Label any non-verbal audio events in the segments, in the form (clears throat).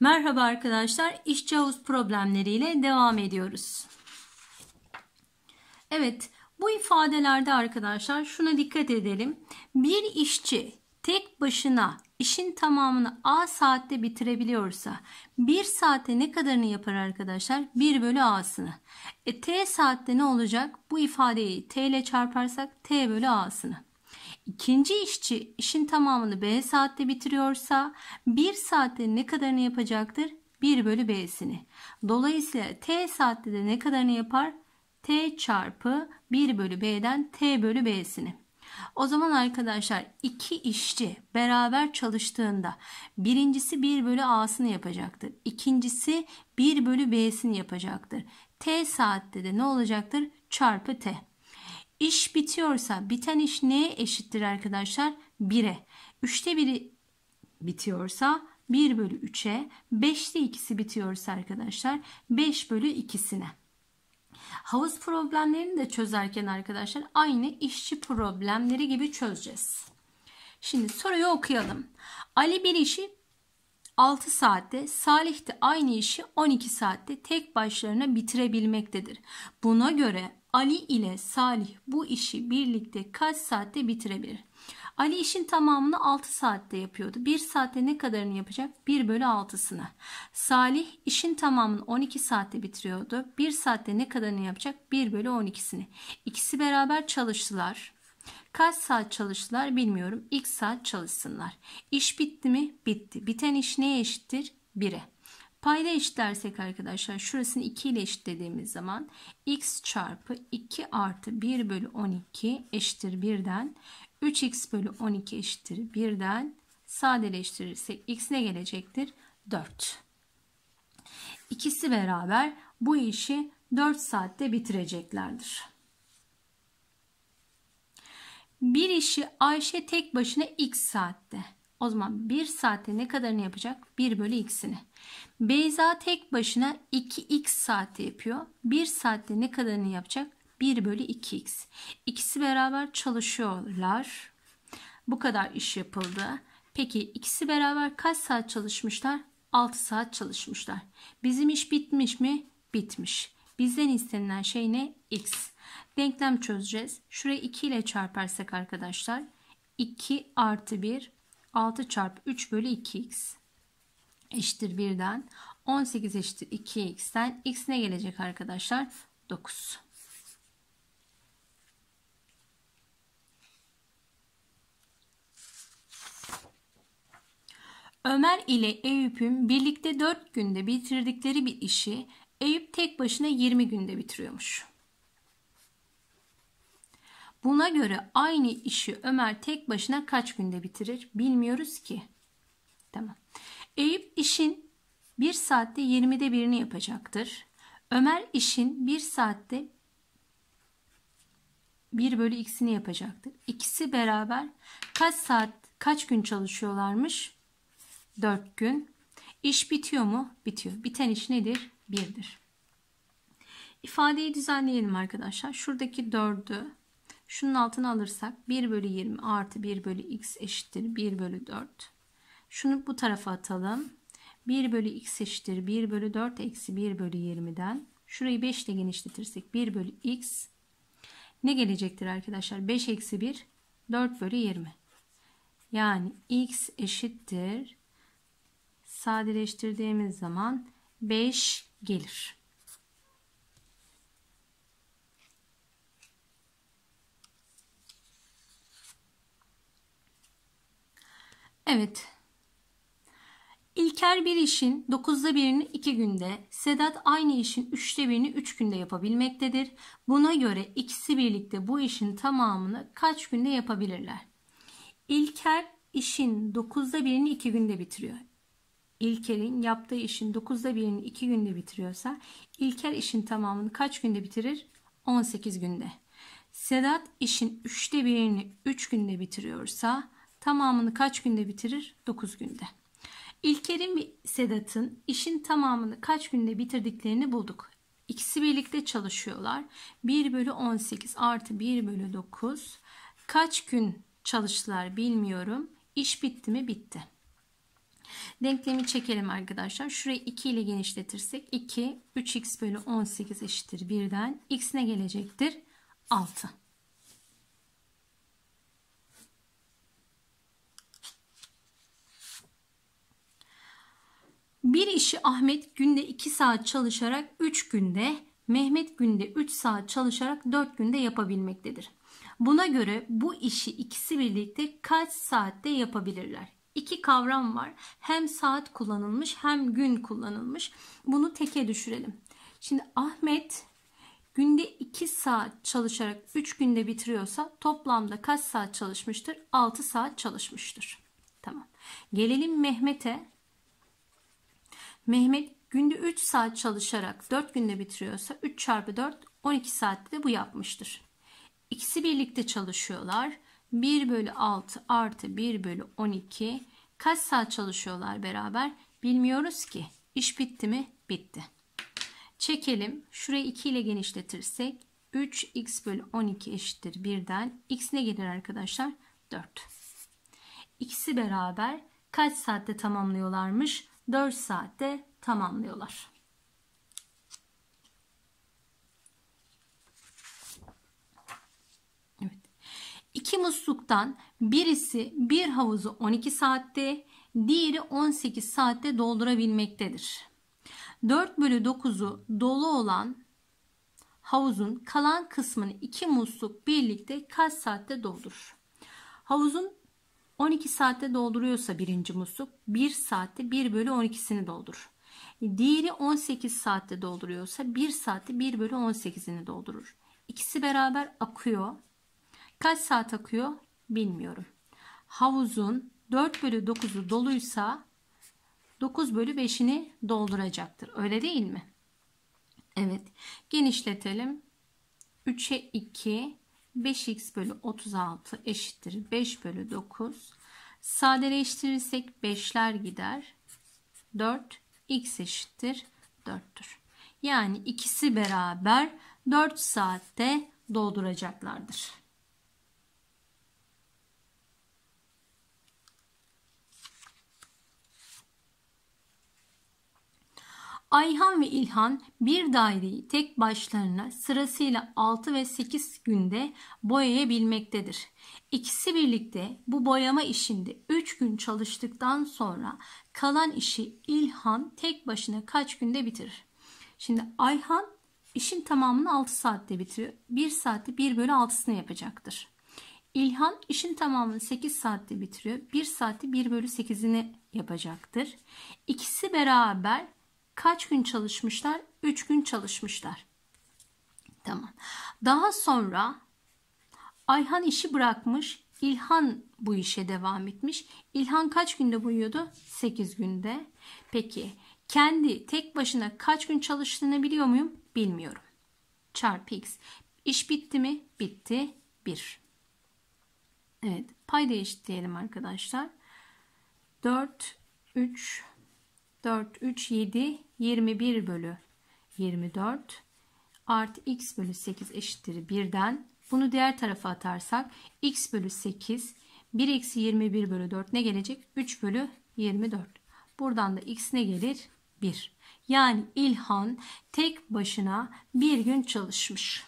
Merhaba arkadaşlar, işçi havuz problemleriyle devam ediyoruz. Evet, bu ifadelerde arkadaşlar şuna dikkat edelim. Bir işçi tek başına işin tamamını A saatte bitirebiliyorsa 1 saatte ne kadarını yapar arkadaşlar? 1 bölü A'sını. E, T saatte ne olacak? Bu ifadeyi T ile çarparsak T bölü A'sını. İkinci işçi işin tamamını B saatte bitiriyorsa 1 saatte ne kadarını yapacaktır? 1 bölü B'sini. Dolayısıyla T saatte de ne kadarını yapar? T çarpı 1 bölü B'den T bölü B'sini. O zaman arkadaşlar iki işçi beraber çalıştığında birincisi 1 bölü A'sını yapacaktır. İkincisi 1 bölü B'sini yapacaktır. T saatte de ne olacaktır? Çarpı T. İş bitiyorsa biten iş neye eşittir arkadaşlar? 1'e. 3'te 1'i bitiyorsa 1 bölü 3'e. 5'te ikisi bitiyorsa arkadaşlar 5 bölü 2'sine. Havuz problemlerini de çözerken arkadaşlar aynı işçi problemleri gibi çözeceğiz. Şimdi soruyu okuyalım. Ali bir işi 6 saatte, Salih de aynı işi 12 saatte tek başlarına bitirebilmektedir. Buna göre Ali ile Salih bu işi birlikte kaç saatte bitirebilir? Ali işin tamamını 6 saatte yapıyordu. 1 saatte ne kadarını yapacak? 1 bölü 6'sını. Salih işin tamamını 12 saatte bitiriyordu. 1 saatte ne kadarını yapacak? 1 bölü 12'sini. İkisi beraber çalıştılar. Kaç saat çalıştılar bilmiyorum. X saat çalışsınlar. İş bitti mi? Bitti. Biten iş neye eşittir? 1'e. Payda eşit dersek arkadaşlar şurasını 2 ile eşitlediğimiz zaman x çarpı 2 artı 1 bölü 12 eşittir 1'den 3x bölü 12 eşittir 1'den sadeleştirirsek x ne gelecektir? 4. İkisi beraber bu işi 4 saatte bitireceklerdir. Bir işi Ayşe tek başına x saatte o zaman 1 saatte ne kadarını yapacak? 1 bölü x'ini. Beyza tek başına 2x saati yapıyor. 1 saatte ne kadarını yapacak? 1 bölü 2x. İkisi beraber çalışıyorlar. Bu kadar iş yapıldı. Peki ikisi beraber kaç saat çalışmışlar? 6 saat çalışmışlar. Bizim iş bitmiş mi? Bitmiş. Bizden istenilen şey ne? X. Denklem çözeceğiz. Şuraya 2 ile çarparsak arkadaşlar 2 artı 1 6 çarpı 3 bölü 2x eşittir 1'den 18 eşittir 2x'ten x ne gelecek arkadaşlar? 9. Ömer ile Eyüp'ün birlikte 4 günde bitirdikleri bir işi Eyüp tek başına 20 günde bitiriyormuş. Buna göre aynı işi Ömer tek başına kaç günde bitirir? Bilmiyoruz ki. Tamam. Eyüp işin 1 saatte 20'de birini yapacaktır. Ömer işin 1 saatte 1 bölü x'ini yapacaktır. İkisi beraber kaç saat kaç gün çalışıyorlarmış? 4 gün. İş bitiyor mu? Bitiyor. Biten iş nedir? 1'dir. İfadeyi düzenleyelim arkadaşlar. Şuradaki 4'ü Şunun altını alırsak 1 bölü 20 artı 1 bölü x eşittir 1 bölü 4. Şunu bu tarafa atalım. 1 bölü x eşittir 1 bölü 4 eksi 1 bölü 20'den. Şurayı 5 ile genişletirsek 1 bölü x ne gelecektir arkadaşlar? 5 eksi 1 4 bölü 20. Yani x eşittir sadeleştirdiğimiz zaman 5 gelir. Evet. İlker bir işin dokuzda birini iki günde, Sedat aynı işin üçte birini üç günde yapabilmektedir. Buna göre ikisi birlikte bu işin tamamını kaç günde yapabilirler? İlker işin dokuzda birini iki günde bitiriyor. İlker'in yaptığı işin dokuzda birini iki günde bitiriyorsa İlker işin tamamını kaç günde bitirir? 18 günde. Sedat işin üçte birini üç günde bitiriyorsa Tamamını kaç günde bitirir? 9 günde. İlker'in ve Sedat'ın işin tamamını kaç günde bitirdiklerini bulduk. İkisi birlikte çalışıyorlar. 1 bölü 18 artı 1 bölü 9. Kaç gün çalıştılar bilmiyorum. İş bitti mi? Bitti. Denklemi çekelim arkadaşlar. Şurayı 2 ile genişletirsek 2, 3x bölü 18 eşittir 1'den. x'ine gelecektir 6. Bir işi Ahmet günde 2 saat çalışarak 3 günde, Mehmet günde 3 saat çalışarak 4 günde yapabilmektedir. Buna göre bu işi ikisi birlikte kaç saatte yapabilirler? İki kavram var. Hem saat kullanılmış hem gün kullanılmış. Bunu teke düşürelim. Şimdi Ahmet günde 2 saat çalışarak 3 günde bitiriyorsa toplamda kaç saat çalışmıştır? 6 saat çalışmıştır. Tamam. Gelelim Mehmet'e. Mehmet günde 3 saat çalışarak 4 günde bitiriyorsa 3 çarpı 4 12 saatte de bu yapmıştır. İkisi birlikte çalışıyorlar. 1 bölü 6 artı 1 bölü 12 kaç saat çalışıyorlar beraber bilmiyoruz ki. İş bitti mi? Bitti. Çekelim. Şurayı 2 ile genişletirsek 3x bölü 12 eşittir 1'den. X ne gelir arkadaşlar? 4. İkisi beraber kaç saatte tamamlıyorlarmış? 4 saatte tamamlıyorlar. Evet. İki musluktan birisi bir havuzu 12 saatte, diğeri 18 saatte doldurabilmektedir. 4 bölü 9'u dolu olan havuzun kalan kısmını iki musluk birlikte kaç saatte doldurur? Havuzun 12 saatte dolduruyorsa birinci musluk 1 saatte 1 bölü 12'sini doldurur. Diğeri 18 saatte dolduruyorsa 1 saatte 1 bölü 18'ini doldurur. İkisi beraber akıyor. Kaç saat akıyor bilmiyorum. Havuzun 4 bölü 9'u doluysa 9 bölü 5'ini dolduracaktır. Öyle değil mi? Evet. Genişletelim. 3'e 2 5x bölü 36 eşittir 5 bölü 9. Sadeleştirirsek 5'ler gider. 4 x eşittir 4'tür. Yani ikisi beraber 4 saatte dolduracaklardır. Ayhan ve İlhan bir daireyi tek başlarına sırasıyla 6 ve 8 günde boyayabilmektedir. İkisi birlikte bu boyama işinde 3 gün çalıştıktan sonra kalan işi İlhan tek başına kaç günde bitirir? Şimdi Ayhan işin tamamını 6 saatte bitiriyor. 1 saatte 1 bölü 6'sını yapacaktır. İlhan işin tamamını 8 saatte bitiriyor. 1 saatte 1 bölü 8'ini yapacaktır. İkisi beraber kaç gün çalışmışlar? 3 gün çalışmışlar. Tamam. Daha sonra Ayhan işi bırakmış. İlhan bu işe devam etmiş. İlhan kaç günde uyuyordu? 8 günde. Peki kendi tek başına kaç gün çalıştığını biliyor muyum? Bilmiyorum. Çarpı x. İş bitti mi? Bitti. 1. Evet. Pay Payda diyelim arkadaşlar. 4, 3, 4, 3, 7, 21 bölü 24 art x bölü 8 eşittir 1'den. Bunu diğer tarafa atarsak x bölü 8 1 eksi 21 bölü 4 ne gelecek? 3 bölü 24. Buradan da x ne gelir? 1. Yani İlhan tek başına bir gün çalışmış.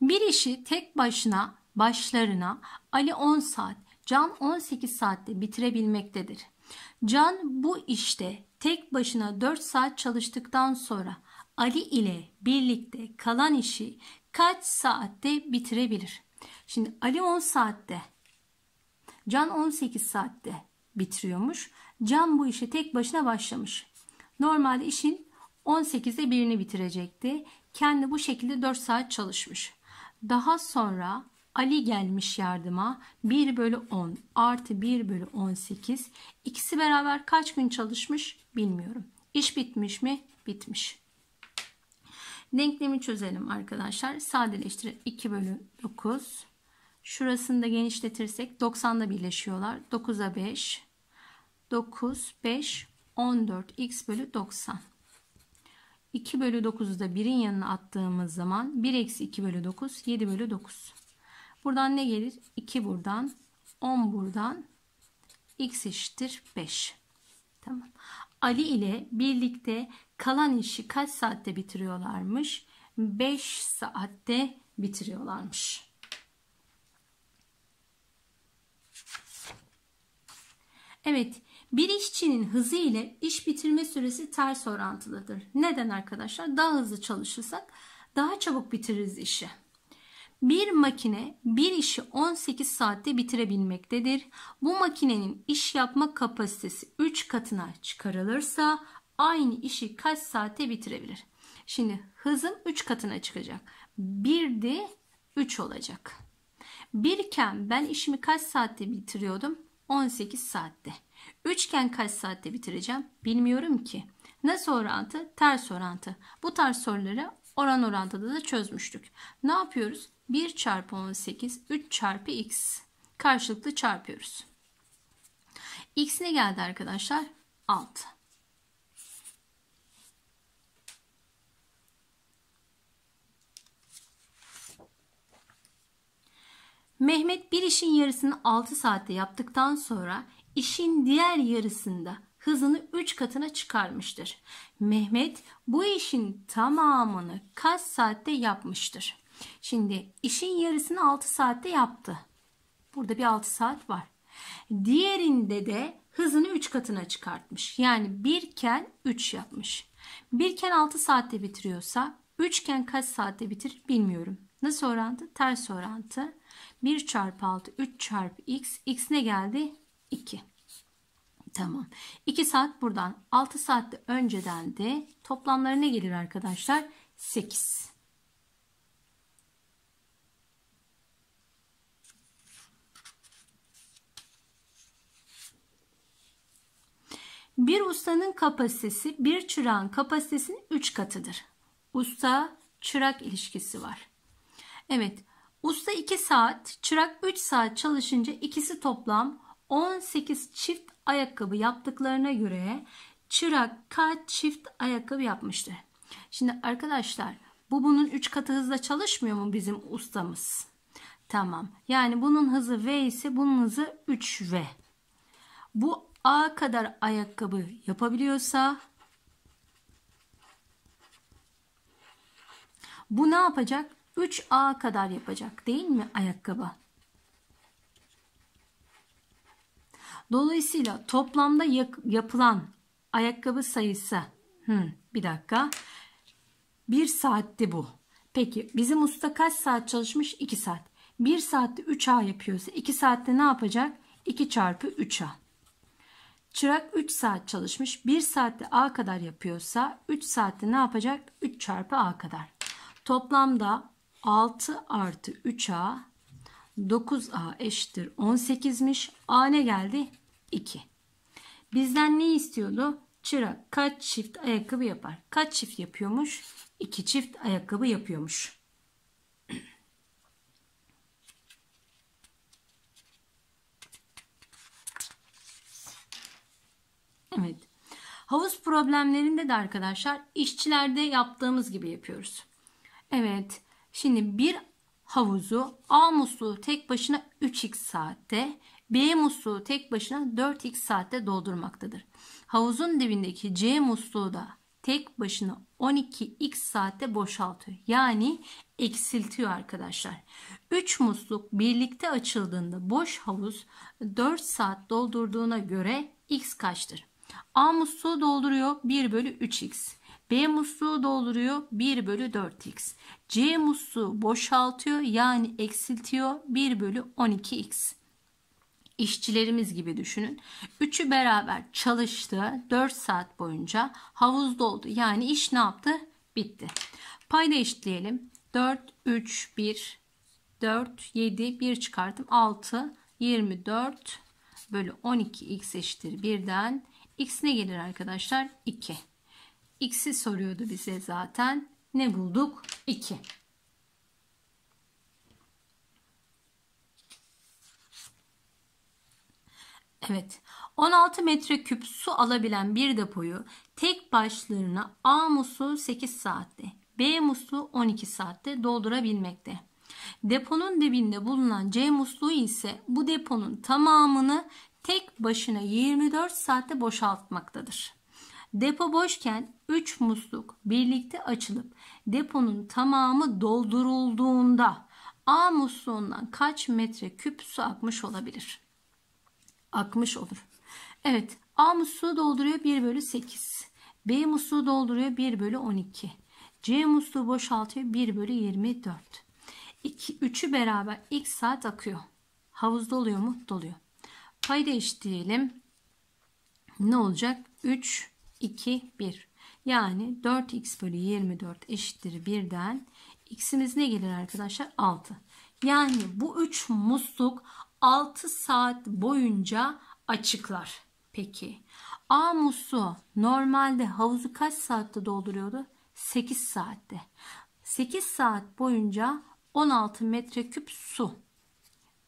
Bir işi tek başına başlarına Ali 10 saat, Can 18 saatte bitirebilmektedir. Can bu işte tek başına 4 saat çalıştıktan sonra Ali ile birlikte kalan işi kaç saatte bitirebilir? Şimdi Ali 10 saatte, Can 18 saatte bitiriyormuş. Can bu işe tek başına başlamış. Normalde işin 18'de birini bitirecekti. Kendi bu şekilde 4 saat çalışmış. Daha sonra Ali gelmiş yardıma 1 bölü 10 artı 1 bölü 18. İkisi beraber kaç gün çalışmış bilmiyorum. İş bitmiş mi? Bitmiş. Denklemi çözelim arkadaşlar. Sadeleştirelim. 2 bölü 9. Şurasını da genişletirsek 90'da birleşiyorlar. 9'a 5. 9, 5, 14. x bölü 90. 2 bölü 9'u da 1'in yanına attığımız zaman 1 eksi 2 bölü 9 7 bölü 9. Buradan ne gelir? 2 buradan, 10 buradan, x eşittir 5. Tamam. Ali ile birlikte kalan işi kaç saatte bitiriyorlarmış? 5 saatte bitiriyorlarmış. Evet, bir işçinin hızı ile iş bitirme süresi ters orantılıdır. Neden arkadaşlar? Daha hızlı çalışırsak daha çabuk bitiririz işi. Bir makine bir işi 18 saatte bitirebilmektedir. Bu makinenin iş yapma kapasitesi 3 katına çıkarılırsa aynı işi kaç saatte bitirebilir? Şimdi hızım 3 katına çıkacak. 1'di 3 olacak. 1 iken ben işimi kaç saatte bitiriyordum? 18 saatte. 3 iken kaç saatte bitireceğim? Bilmiyorum ki. Nasıl orantı? Ters orantı. Bu tarz soruları oran orantıda da çözmüştük. Ne yapıyoruz? 1 çarpı 18, 3 çarpı x karşılıklı çarpıyoruz. X ne geldi arkadaşlar? 6. Mehmet bir işin yarısını 6 saatte yaptıktan sonra işin diğer yarısında hızını 3 katına çıkarmıştır. Mehmet bu işin tamamını kaç saatte yapmıştır? Şimdi işin yarısını 6 saatte yaptı. Burada bir 6 saat var. Diğerinde de hızını 3 katına çıkartmış. Yani 1 iken 3 yapmış. 1 iken 6 saatte bitiriyorsa 3 ken kaç saatte bitir? bilmiyorum. Nasıl orantı? Ters orantı. 1 çarpı 6 3 çarpı x. x ne geldi? 2. Tamam. 2 saat buradan 6 saat de önceden de toplamları ne gelir arkadaşlar? 8. Bir ustanın kapasitesi bir çırağın kapasitesinin 3 katıdır. Usta çırak ilişkisi var. Evet usta 2 saat çırak 3 saat çalışınca ikisi toplam 18 çift ayakkabı yaptıklarına göre çırak kaç çift ayakkabı yapmıştı? Şimdi arkadaşlar bu bunun 3 katı hızla çalışmıyor mu bizim ustamız? Tamam. Yani bunun hızı V ise bunun hızı 3V. Bu A kadar ayakkabı yapabiliyorsa bu ne yapacak? 3A kadar yapacak değil mi ayakkabı? Dolayısıyla toplamda yapılan ayakkabı sayısı hmm, bir dakika bir saatti bu. Peki bizim usta kaç saat çalışmış? 2 saat. 1 saatte 3A yapıyorsa 2 saatte ne yapacak? 2 çarpı 3A. Çırak 3 saat çalışmış. 1 saatte A kadar yapıyorsa 3 saatte ne yapacak? 3 çarpı A kadar. Toplamda 6 artı 3A 9A eşittir 18'miş. A ne geldi? 2. Bizden ne istiyordu? Çıra kaç çift ayakkabı yapar? Kaç çift yapıyormuş? 2 çift ayakkabı yapıyormuş. (clears throat) Evet. Havuz problemlerinde de arkadaşlar işçilerde yaptığımız gibi yapıyoruz. Evet. Şimdi bir havuzu A musluğu tek başına 3x saatte B musluğu tek başına 4x saatte doldurmaktadır. Havuzun dibindeki C musluğu da tek başına 12x saatte boşaltıyor. Yani eksiltiyor arkadaşlar. 3 musluk birlikte açıldığında boş havuz 4 saat doldurduğuna göre x kaçtır? A musluğu dolduruyor 1 bölü 3x. B musluğu dolduruyor 1 bölü 4x. C musluğu boşaltıyor yani eksiltiyor 1 bölü 12x işçilerimiz gibi düşünün. Üçü beraber çalıştı. 4 saat boyunca havuz doldu. Yani iş ne yaptı? Bitti. Payda eşitleyelim. 4, 3, 1, 4, 7, 1 çıkarttım. 6, 24 bölü 12 x eşittir 1'den. X ne gelir arkadaşlar? 2. X'i soruyordu bize zaten. Ne bulduk? 2. Evet. 16 metreküp su alabilen bir depoyu tek başlarına A musluğu 8 saatte, B musluğu 12 saatte doldurabilmekte. Deponun dibinde bulunan C musluğu ise bu deponun tamamını tek başına 24 saatte boşaltmaktadır. Depo boşken 3 musluk birlikte açılıp deponun tamamı doldurulduğunda A musluğundan kaç metre küp su akmış olabilir? akmış olur. Evet A musluğu dolduruyor 1 bölü 8. B musluğu dolduruyor 1 bölü 12. C musluğu boşaltıyor 1 bölü 24. 3'ü beraber ilk saat akıyor. Havuz doluyor mu? Doluyor. Payda eşitleyelim. Ne olacak? 3, 2, 1. Yani 4x bölü 24 eşittir 1'den. X'imiz ne gelir arkadaşlar? 6. Yani bu 3 musluk 6 saat boyunca açıklar. Peki Amus'u normalde havuzu kaç saatte dolduruyordu? 8 saatte. 8 saat boyunca 16 metreküp su.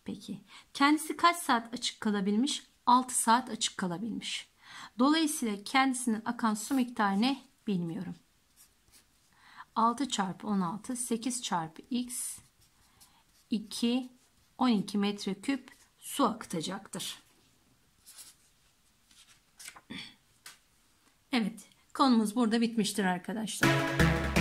Peki kendisi kaç saat açık kalabilmiş? 6 saat açık kalabilmiş. Dolayısıyla kendisinin akan su miktarı ne bilmiyorum. 6 çarpı 16 8 çarpı x 2 12 metreküp su akıtacaktır. Evet konumuz burada bitmiştir arkadaşlar.